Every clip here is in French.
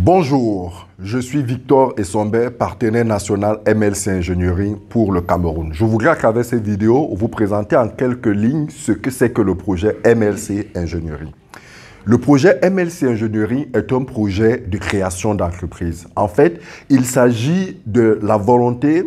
Bonjour, je suis Victor Essombe, partenaire national MLC Engineering pour le Cameroun. Je voudrais à cette vidéo vous présenter en quelques lignes ce que c'est que le projet MLC Engineering. Le projet MLC Engineering est un projet de création d'entreprise. En fait, il s'agit de la volonté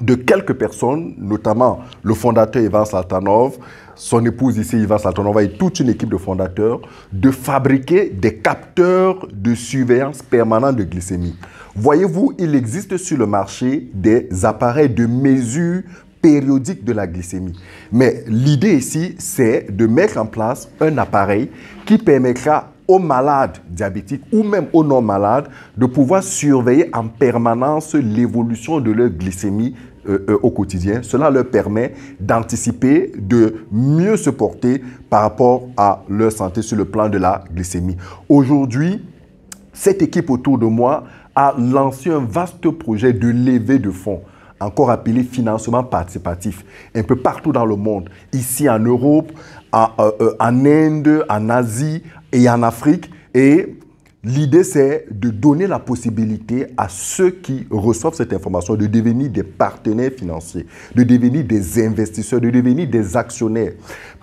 de quelques personnes, notamment le fondateur Ivan Saltanov, son épouse ici, Ivan Saltanova, et toute une équipe de fondateurs, de fabriquer des capteurs de surveillance permanente de glycémie. Voyez-vous, il existe sur le marché des appareils de mesure périodique de la glycémie. Mais l'idée ici, c'est de mettre en place un appareil qui permettra aux malades diabétiques ou même aux non-malades de pouvoir surveiller en permanence l'évolution de leur glycémie euh, euh, au quotidien. Cela leur permet d'anticiper, de mieux se porter par rapport à leur santé sur le plan de la glycémie. Aujourd'hui, cette équipe autour de moi a lancé un vaste projet de levée de fonds encore appelé financement participatif, un peu partout dans le monde, ici en Europe, en, euh, euh, en Inde, en Asie et en Afrique. Et L'idée, c'est de donner la possibilité à ceux qui reçoivent cette information de devenir des partenaires financiers, de devenir des investisseurs, de devenir des actionnaires.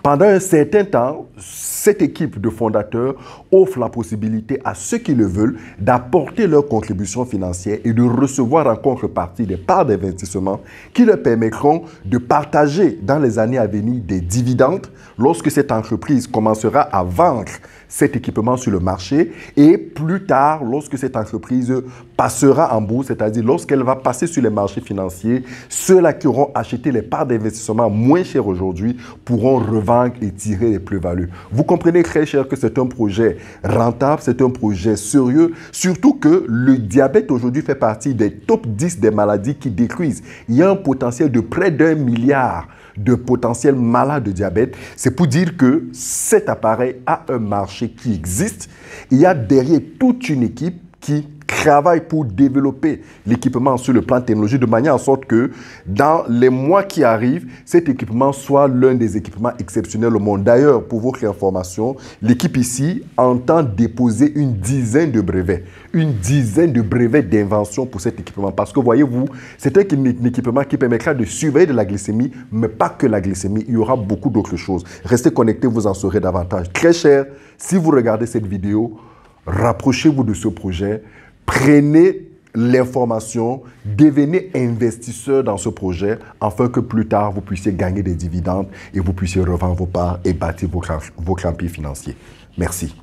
Pendant un certain temps, cette équipe de fondateurs offre la possibilité à ceux qui le veulent d'apporter leur contribution financière et de recevoir en contrepartie des parts d'investissement qui leur permettront de partager dans les années à venir des dividendes lorsque cette entreprise commencera à vendre cet équipement sur le marché et plus tard, lorsque cette entreprise passera en bourse, c'est-à-dire lorsqu'elle va passer sur les marchés financiers, ceux-là qui auront acheté les parts d'investissement moins chères aujourd'hui pourront revendre et tirer les plus-values. Vous comprenez très cher que c'est un projet rentable, c'est un projet sérieux, surtout que le diabète aujourd'hui fait partie des top 10 des maladies qui détruisent. Il y a un potentiel de près d'un milliard de potentiels malades de diabète. C'est pour dire que cet appareil a un marché qui existe. Il y a derrière toute une équipe qui travaille pour développer l'équipement sur le plan technologique de manière en sorte que dans les mois qui arrivent, cet équipement soit l'un des équipements exceptionnels au monde. D'ailleurs, pour votre information, l'équipe ici entend déposer une dizaine de brevets, une dizaine de brevets d'invention pour cet équipement. Parce que voyez-vous, c'est un équipement qui permettra de surveiller de la glycémie, mais pas que la glycémie, il y aura beaucoup d'autres choses. Restez connectés, vous en saurez davantage. Très cher, si vous regardez cette vidéo, rapprochez-vous de ce projet. Prenez l'information, devenez investisseur dans ce projet afin que plus tard vous puissiez gagner des dividendes et vous puissiez revendre vos parts et bâtir vos, vos, financiers. Merci.